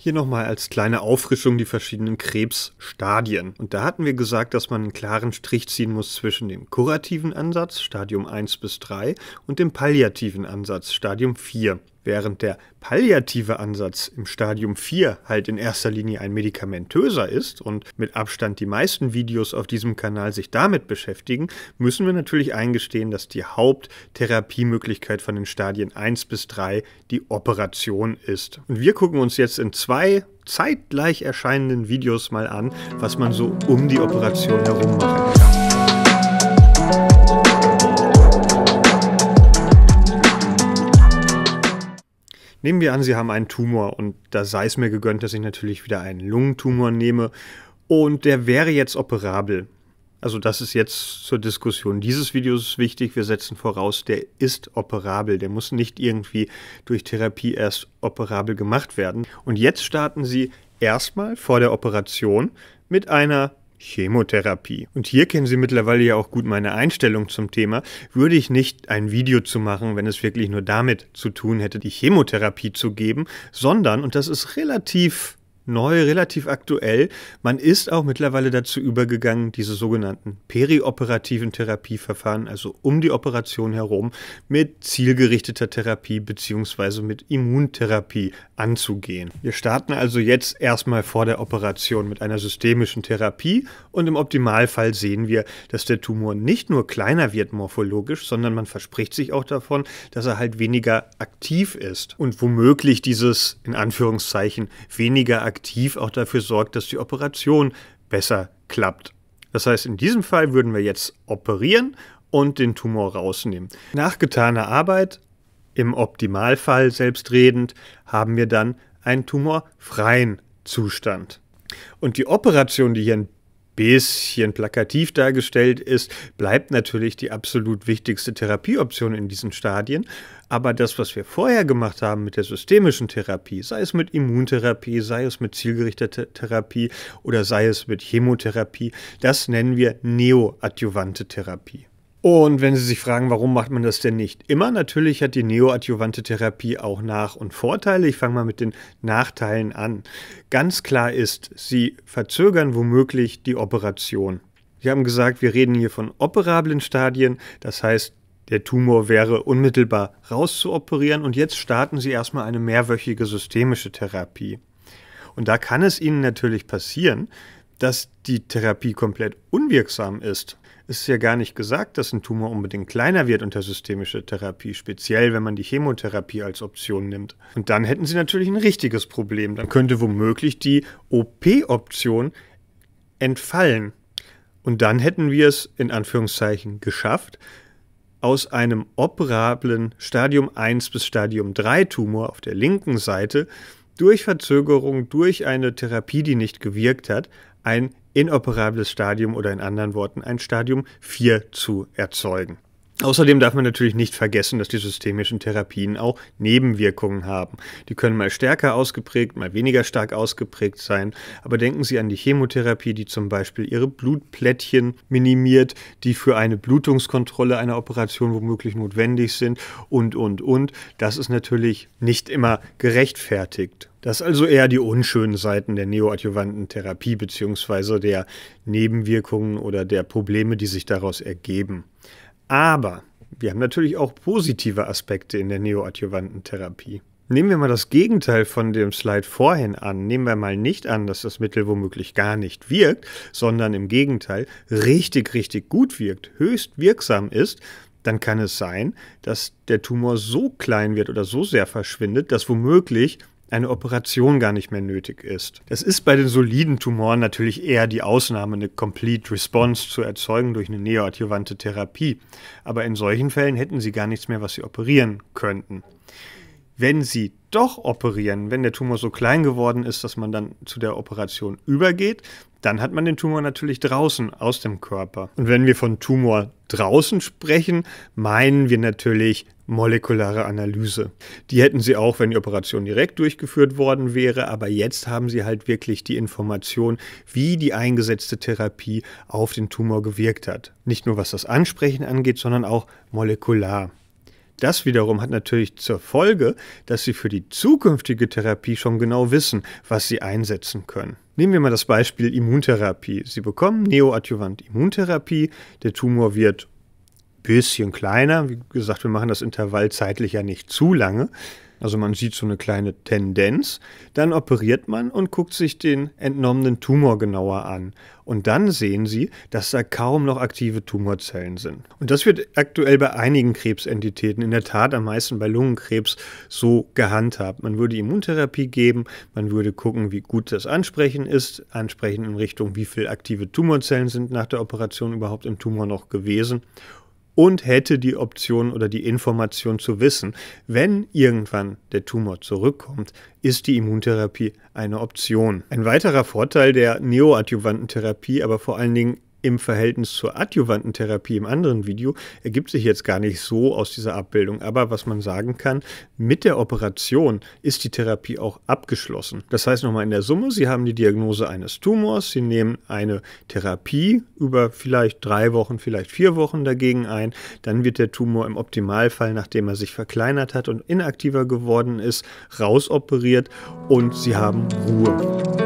Hier nochmal als kleine Auffrischung die verschiedenen Krebsstadien. Und da hatten wir gesagt, dass man einen klaren Strich ziehen muss zwischen dem kurativen Ansatz, Stadium 1 bis 3, und dem palliativen Ansatz, Stadium 4 während der palliative Ansatz im Stadium 4 halt in erster Linie ein medikamentöser ist und mit Abstand die meisten Videos auf diesem Kanal sich damit beschäftigen, müssen wir natürlich eingestehen, dass die Haupttherapiemöglichkeit von den Stadien 1 bis 3 die Operation ist. Und wir gucken uns jetzt in zwei zeitgleich erscheinenden Videos mal an, was man so um die Operation herum machen kann. Nehmen wir an, Sie haben einen Tumor und da sei es mir gegönnt, dass ich natürlich wieder einen Lungentumor nehme und der wäre jetzt operabel. Also das ist jetzt zur Diskussion. Dieses Videos wichtig. Wir setzen voraus, der ist operabel. Der muss nicht irgendwie durch Therapie erst operabel gemacht werden. Und jetzt starten Sie erstmal vor der Operation mit einer Chemotherapie. Und hier kennen Sie mittlerweile ja auch gut meine Einstellung zum Thema. Würde ich nicht ein Video zu machen, wenn es wirklich nur damit zu tun hätte, die Chemotherapie zu geben, sondern, und das ist relativ neu, relativ aktuell. Man ist auch mittlerweile dazu übergegangen, diese sogenannten perioperativen Therapieverfahren, also um die Operation herum, mit zielgerichteter Therapie bzw. mit Immuntherapie anzugehen. Wir starten also jetzt erstmal vor der Operation mit einer systemischen Therapie und im Optimalfall sehen wir, dass der Tumor nicht nur kleiner wird morphologisch, sondern man verspricht sich auch davon, dass er halt weniger aktiv ist und womöglich dieses in Anführungszeichen weniger aktiv aktiv auch dafür sorgt, dass die Operation besser klappt. Das heißt, in diesem Fall würden wir jetzt operieren und den Tumor rausnehmen. Nach getaner Arbeit, im Optimalfall selbstredend, haben wir dann einen tumorfreien Zustand. Und die Operation, die hier ein bisschen plakativ dargestellt ist, bleibt natürlich die absolut wichtigste Therapieoption in diesen Stadien. Aber das, was wir vorher gemacht haben mit der systemischen Therapie, sei es mit Immuntherapie, sei es mit zielgerichteter Therapie oder sei es mit Chemotherapie, das nennen wir neoadjuvante Therapie. Und wenn Sie sich fragen, warum macht man das denn nicht immer? Natürlich hat die neoadjuvante Therapie auch Nach- und Vorteile. Ich fange mal mit den Nachteilen an. Ganz klar ist, sie verzögern womöglich die Operation. Sie haben gesagt, wir reden hier von operablen Stadien, das heißt, der Tumor wäre unmittelbar rauszuoperieren und jetzt starten Sie erstmal eine mehrwöchige systemische Therapie. Und da kann es Ihnen natürlich passieren, dass die Therapie komplett unwirksam ist ist ja gar nicht gesagt, dass ein Tumor unbedingt kleiner wird unter systemischer Therapie, speziell wenn man die Chemotherapie als Option nimmt. Und dann hätten sie natürlich ein richtiges Problem. Dann könnte womöglich die OP-Option entfallen. Und dann hätten wir es in Anführungszeichen geschafft, aus einem operablen Stadium 1 bis Stadium 3 Tumor auf der linken Seite durch Verzögerung, durch eine Therapie, die nicht gewirkt hat, ein inoperables Stadium oder in anderen Worten ein Stadium 4 zu erzeugen. Außerdem darf man natürlich nicht vergessen, dass die systemischen Therapien auch Nebenwirkungen haben. Die können mal stärker ausgeprägt, mal weniger stark ausgeprägt sein. Aber denken Sie an die Chemotherapie, die zum Beispiel Ihre Blutplättchen minimiert, die für eine Blutungskontrolle einer Operation womöglich notwendig sind und, und, und. Das ist natürlich nicht immer gerechtfertigt. Das also eher die unschönen Seiten der neoadjuvanten Therapie bzw. der Nebenwirkungen oder der Probleme, die sich daraus ergeben. Aber wir haben natürlich auch positive Aspekte in der neoadjuvanten Therapie. Nehmen wir mal das Gegenteil von dem Slide vorhin an. Nehmen wir mal nicht an, dass das Mittel womöglich gar nicht wirkt, sondern im Gegenteil richtig, richtig gut wirkt, höchst wirksam ist, dann kann es sein, dass der Tumor so klein wird oder so sehr verschwindet, dass womöglich eine Operation gar nicht mehr nötig ist. Das ist bei den soliden Tumoren natürlich eher die Ausnahme, eine Complete Response zu erzeugen durch eine neoadjuvante Therapie. Aber in solchen Fällen hätten sie gar nichts mehr, was sie operieren könnten wenn sie doch operieren, wenn der Tumor so klein geworden ist, dass man dann zu der Operation übergeht, dann hat man den Tumor natürlich draußen aus dem Körper. Und wenn wir von Tumor draußen sprechen, meinen wir natürlich molekulare Analyse. Die hätten sie auch, wenn die Operation direkt durchgeführt worden wäre, aber jetzt haben sie halt wirklich die Information, wie die eingesetzte Therapie auf den Tumor gewirkt hat. Nicht nur was das Ansprechen angeht, sondern auch molekular. Das wiederum hat natürlich zur Folge, dass sie für die zukünftige Therapie schon genau wissen, was sie einsetzen können. Nehmen wir mal das Beispiel Immuntherapie. Sie bekommen neoadjuvant Immuntherapie, der Tumor wird ein bisschen kleiner, wie gesagt, wir machen das Intervall zeitlich ja nicht zu lange, also man sieht so eine kleine Tendenz, dann operiert man und guckt sich den entnommenen Tumor genauer an. Und dann sehen Sie, dass da kaum noch aktive Tumorzellen sind. Und das wird aktuell bei einigen Krebsentitäten, in der Tat am meisten bei Lungenkrebs, so gehandhabt. Man würde Immuntherapie geben, man würde gucken, wie gut das Ansprechen ist, Ansprechen in Richtung, wie viele aktive Tumorzellen sind nach der Operation überhaupt im Tumor noch gewesen und hätte die Option oder die Information zu wissen, wenn irgendwann der Tumor zurückkommt, ist die Immuntherapie eine Option. Ein weiterer Vorteil der neoadjuvanten Therapie, aber vor allen Dingen im Verhältnis zur adjuvanten Therapie im anderen Video ergibt sich jetzt gar nicht so aus dieser Abbildung. Aber was man sagen kann, mit der Operation ist die Therapie auch abgeschlossen. Das heißt nochmal in der Summe, Sie haben die Diagnose eines Tumors, Sie nehmen eine Therapie über vielleicht drei Wochen, vielleicht vier Wochen dagegen ein. Dann wird der Tumor im Optimalfall, nachdem er sich verkleinert hat und inaktiver geworden ist, rausoperiert und Sie haben Ruhe.